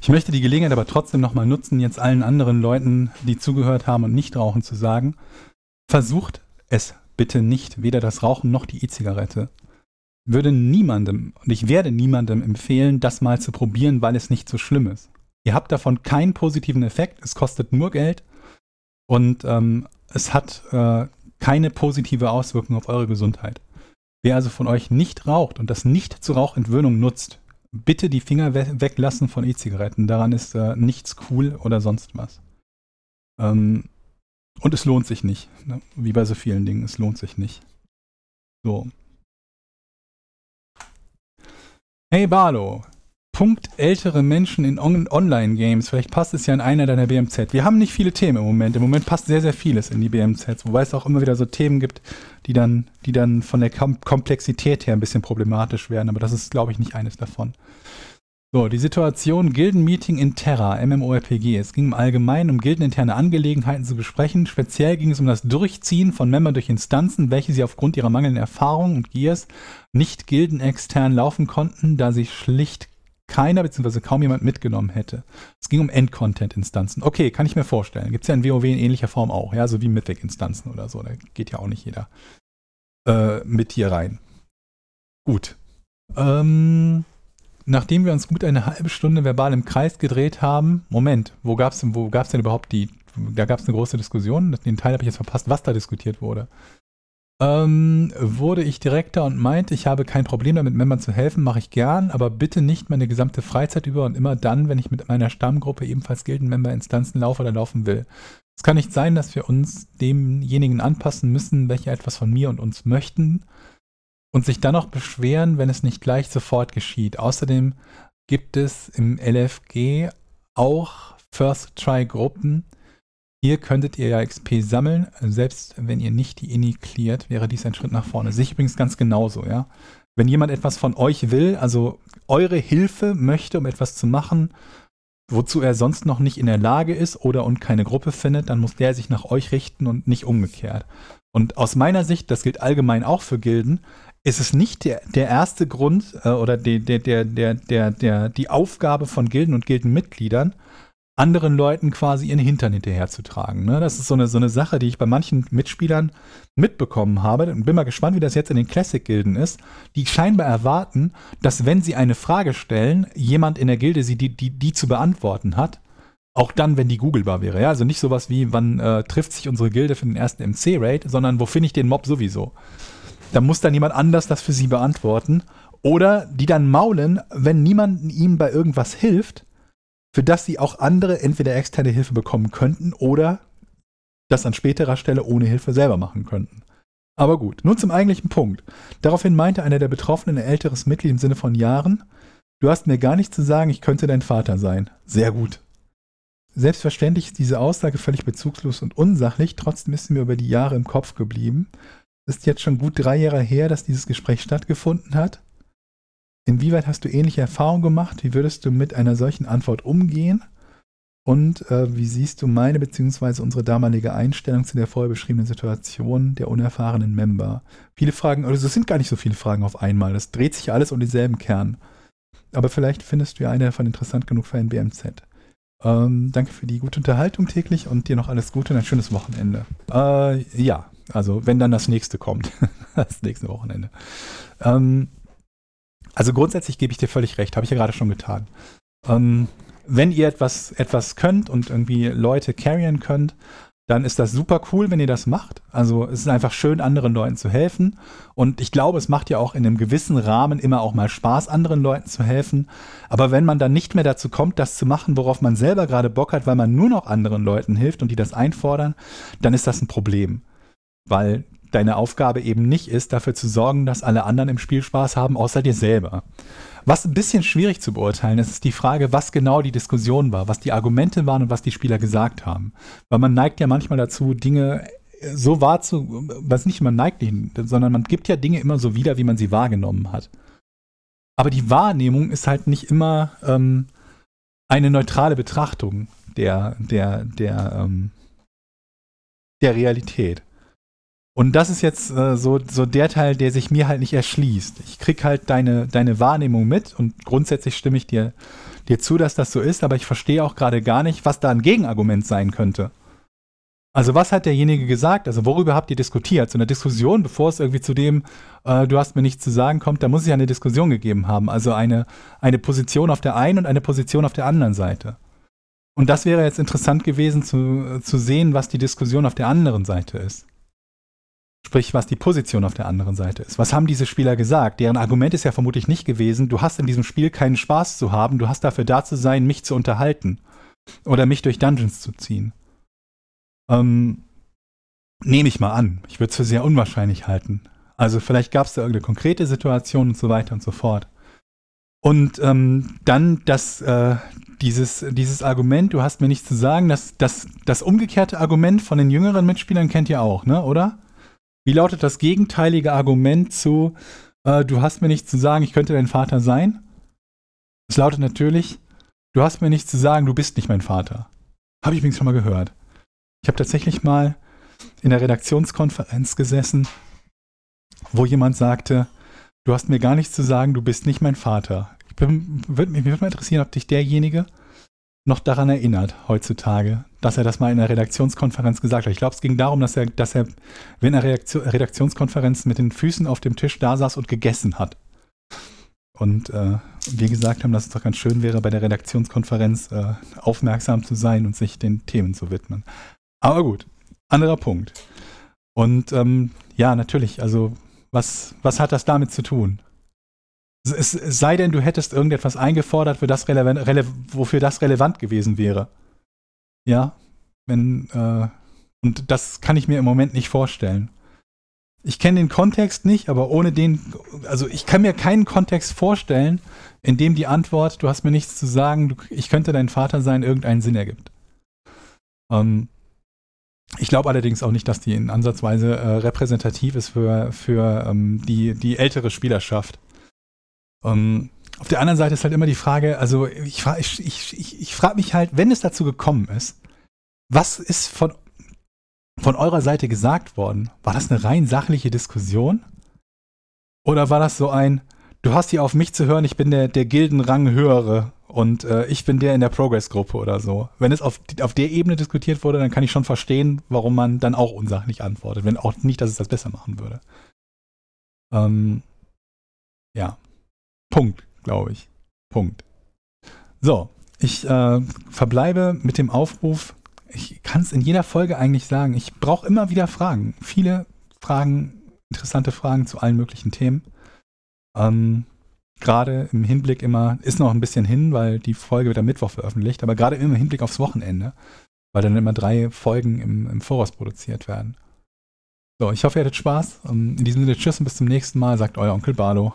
Ich möchte die Gelegenheit aber trotzdem nochmal nutzen, jetzt allen anderen Leuten, die zugehört haben und nicht rauchen, zu sagen, versucht es bitte nicht weder das Rauchen noch die E-Zigarette. Würde niemandem, und ich werde niemandem empfehlen, das mal zu probieren, weil es nicht so schlimm ist. Ihr habt davon keinen positiven Effekt, es kostet nur Geld und ähm, es hat äh, keine positive Auswirkung auf eure Gesundheit. Wer also von euch nicht raucht und das nicht zur Rauchentwöhnung nutzt, bitte die Finger we weglassen von E-Zigaretten. Daran ist äh, nichts cool oder sonst was. Ähm, und es lohnt sich nicht. Ne? Wie bei so vielen Dingen, es lohnt sich nicht. So. Hey Barlo, Punkt ältere Menschen in On Online-Games. Vielleicht passt es ja in einer deiner BMZ. Wir haben nicht viele Themen im Moment. Im Moment passt sehr, sehr vieles in die BMZs, wobei es auch immer wieder so Themen gibt, die dann, die dann von der Kom Komplexität her ein bisschen problematisch werden. Aber das ist, glaube ich, nicht eines davon. So, die Situation Gildenmeeting in Terra, MMORPG. Es ging im Allgemeinen um gildeninterne Angelegenheiten zu besprechen. Speziell ging es um das Durchziehen von Member durch Instanzen, welche sie aufgrund ihrer mangelnden Erfahrung und Gears nicht gildenextern laufen konnten, da sie schlicht keiner bzw. kaum jemand mitgenommen hätte. Es ging um End-Content-Instanzen. Okay, kann ich mir vorstellen. Gibt es ja in WoW in ähnlicher Form auch, ja, so wie Mythic-Instanzen oder so. Da geht ja auch nicht jeder äh, mit hier rein. Gut. Ähm nachdem wir uns gut eine halbe Stunde verbal im Kreis gedreht haben, Moment, wo gab es denn, wo gab's denn überhaupt die, da gab es eine große Diskussion, den Teil habe ich jetzt verpasst, was da diskutiert wurde. Ähm, wurde ich direkter und meinte, ich habe kein Problem damit, Membern zu helfen, mache ich gern, aber bitte nicht meine gesamte Freizeit über und immer dann, wenn ich mit meiner Stammgruppe ebenfalls Gildenmember-Instanzen laufe oder laufen will. Es kann nicht sein, dass wir uns demjenigen anpassen müssen, welcher etwas von mir und uns möchten und sich dann noch beschweren, wenn es nicht gleich sofort geschieht. Außerdem gibt es im LFG auch First-Try-Gruppen. Hier könntet ihr ja XP sammeln, selbst wenn ihr nicht die INI cleart, wäre dies ein Schritt nach vorne. Sehe ich übrigens ganz genauso, ja. Wenn jemand etwas von euch will, also eure Hilfe möchte, um etwas zu machen, wozu er sonst noch nicht in der Lage ist oder und keine Gruppe findet, dann muss der sich nach euch richten und nicht umgekehrt. Und aus meiner Sicht, das gilt allgemein auch für Gilden, ist es nicht der, der erste Grund äh, oder der, der, der, der, der, der, die Aufgabe von Gilden und Gildenmitgliedern, anderen Leuten quasi ihren Hintern hinterherzutragen. Ne? Das ist so eine, so eine Sache, die ich bei manchen Mitspielern mitbekommen habe. Und bin mal gespannt, wie das jetzt in den Classic-Gilden ist, die scheinbar erwarten, dass wenn sie eine Frage stellen, jemand in der Gilde sie die, die, die zu beantworten hat. Auch dann, wenn die googelbar wäre. Ja? Also nicht sowas wie, wann äh, trifft sich unsere Gilde für den ersten MC-Raid, sondern wo finde ich den Mob sowieso. Da muss dann jemand anders das für sie beantworten. Oder die dann maulen, wenn niemand ihnen bei irgendwas hilft, für das sie auch andere entweder externe Hilfe bekommen könnten oder das an späterer Stelle ohne Hilfe selber machen könnten. Aber gut, nun zum eigentlichen Punkt. Daraufhin meinte einer der Betroffenen, ein älteres Mitglied im Sinne von Jahren, du hast mir gar nichts zu sagen, ich könnte dein Vater sein. Sehr gut. Selbstverständlich ist diese Aussage völlig bezugslos und unsachlich, trotzdem ist sie mir über die Jahre im Kopf geblieben ist jetzt schon gut drei Jahre her, dass dieses Gespräch stattgefunden hat. Inwieweit hast du ähnliche Erfahrungen gemacht? Wie würdest du mit einer solchen Antwort umgehen? Und äh, wie siehst du meine bzw. unsere damalige Einstellung zu der vorher beschriebenen Situation der unerfahrenen Member? Viele Fragen, also es sind gar nicht so viele Fragen auf einmal. Das dreht sich alles um denselben Kern. Aber vielleicht findest du ja eine davon interessant genug für ein BMZ. Ähm, danke für die gute Unterhaltung täglich und dir noch alles Gute und ein schönes Wochenende. Äh, ja, also wenn dann das nächste kommt, das nächste Wochenende. Ähm, also grundsätzlich gebe ich dir völlig recht, habe ich ja gerade schon getan. Ähm, wenn ihr etwas, etwas könnt und irgendwie Leute carryen könnt, dann ist das super cool, wenn ihr das macht. Also es ist einfach schön, anderen Leuten zu helfen. Und ich glaube, es macht ja auch in einem gewissen Rahmen immer auch mal Spaß, anderen Leuten zu helfen. Aber wenn man dann nicht mehr dazu kommt, das zu machen, worauf man selber gerade Bock hat, weil man nur noch anderen Leuten hilft und die das einfordern, dann ist das ein Problem weil deine Aufgabe eben nicht ist, dafür zu sorgen, dass alle anderen im Spiel Spaß haben, außer dir selber. Was ein bisschen schwierig zu beurteilen ist, ist die Frage, was genau die Diskussion war, was die Argumente waren und was die Spieler gesagt haben. Weil man neigt ja manchmal dazu, Dinge so wahrzu, was nicht man neigt, sondern man gibt ja Dinge immer so wieder, wie man sie wahrgenommen hat. Aber die Wahrnehmung ist halt nicht immer ähm, eine neutrale Betrachtung der, der, der, ähm, der Realität. Und das ist jetzt äh, so, so der Teil, der sich mir halt nicht erschließt. Ich krieg halt deine, deine Wahrnehmung mit und grundsätzlich stimme ich dir, dir zu, dass das so ist, aber ich verstehe auch gerade gar nicht, was da ein Gegenargument sein könnte. Also was hat derjenige gesagt? Also worüber habt ihr diskutiert? So eine Diskussion, bevor es irgendwie zu dem, äh, du hast mir nichts zu sagen kommt, da muss es eine Diskussion gegeben haben. Also eine, eine Position auf der einen und eine Position auf der anderen Seite. Und das wäre jetzt interessant gewesen zu, äh, zu sehen, was die Diskussion auf der anderen Seite ist. Sprich, was die Position auf der anderen Seite ist. Was haben diese Spieler gesagt? Deren Argument ist ja vermutlich nicht gewesen, du hast in diesem Spiel keinen Spaß zu haben, du hast dafür da zu sein, mich zu unterhalten. Oder mich durch Dungeons zu ziehen. Ähm, Nehme ich mal an. Ich würde es für sehr unwahrscheinlich halten. Also vielleicht gab es da irgendeine konkrete Situation und so weiter und so fort. Und ähm, dann dass äh, dieses, dieses Argument, du hast mir nichts zu sagen, das, das, das umgekehrte Argument von den jüngeren Mitspielern kennt ihr auch, ne, oder? Wie lautet das gegenteilige Argument zu, äh, du hast mir nichts zu sagen, ich könnte dein Vater sein? Es lautet natürlich, du hast mir nichts zu sagen, du bist nicht mein Vater. Habe ich übrigens schon mal gehört. Ich habe tatsächlich mal in der Redaktionskonferenz gesessen, wo jemand sagte, du hast mir gar nichts zu sagen, du bist nicht mein Vater. Ich würde würd, mich würde mal interessieren, ob dich derjenige noch daran erinnert heutzutage, dass er das mal in einer Redaktionskonferenz gesagt hat. Ich glaube, es ging darum, dass er, dass er wenn er Redaktion, Redaktionskonferenz mit den Füßen auf dem Tisch da saß und gegessen hat. Und äh, wir gesagt haben, dass es doch ganz schön wäre, bei der Redaktionskonferenz äh, aufmerksam zu sein und sich den Themen zu widmen. Aber gut, anderer Punkt. Und ähm, ja, natürlich, also was, was hat das damit zu tun? Es, sei denn, du hättest irgendetwas eingefordert, für das rele wofür das relevant gewesen wäre. Ja, wenn, äh, und das kann ich mir im Moment nicht vorstellen. Ich kenne den Kontext nicht, aber ohne den, also ich kann mir keinen Kontext vorstellen, in dem die Antwort, du hast mir nichts zu sagen, du, ich könnte dein Vater sein, irgendeinen Sinn ergibt. Ähm, ich glaube allerdings auch nicht, dass die in Ansatzweise äh, repräsentativ ist für, für ähm, die, die ältere Spielerschaft. Ähm, auf der anderen Seite ist halt immer die Frage, also ich, frage, ich, ich, ich frage mich halt, wenn es dazu gekommen ist, was ist von, von eurer Seite gesagt worden? War das eine rein sachliche Diskussion? Oder war das so ein, du hast hier auf mich zu hören, ich bin der, der Gildenrang höhere und äh, ich bin der in der Progress-Gruppe oder so. Wenn es auf, auf der Ebene diskutiert wurde, dann kann ich schon verstehen, warum man dann auch unsachlich antwortet, wenn auch nicht, dass es das besser machen würde. Ähm, ja. Punkt glaube ich. Punkt. So, ich äh, verbleibe mit dem Aufruf. Ich kann es in jeder Folge eigentlich sagen. Ich brauche immer wieder Fragen. Viele Fragen, interessante Fragen zu allen möglichen Themen. Ähm, gerade im Hinblick immer, ist noch ein bisschen hin, weil die Folge wird am Mittwoch veröffentlicht, aber gerade im Hinblick aufs Wochenende, weil dann immer drei Folgen im, im Voraus produziert werden. So, ich hoffe, ihr hattet Spaß. Ähm, in diesem Sinne, tschüss und bis zum nächsten Mal, sagt euer Onkel Barlo.